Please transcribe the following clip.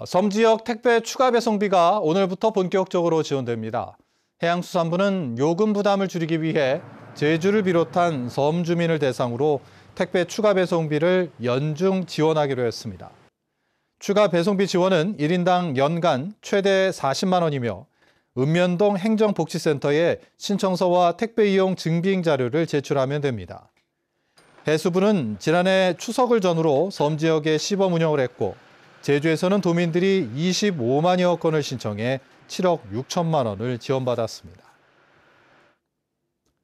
어, 섬 지역 택배 추가 배송비가 오늘부터 본격적으로 지원됩니다. 해양수산부는 요금 부담을 줄이기 위해 제주를 비롯한 섬 주민을 대상으로 택배 추가 배송비를 연중 지원하기로 했습니다. 추가 배송비 지원은 1인당 연간 최대 40만 원이며 읍면동 행정복지센터에 신청서와 택배 이용 증빙 자료를 제출하면 됩니다. 해수부는 지난해 추석을 전후로 섬 지역에 시범 운영을 했고 제주에서는 도민들이 25만여 건을 신청해 7억 6천만 원을 지원받았습니다.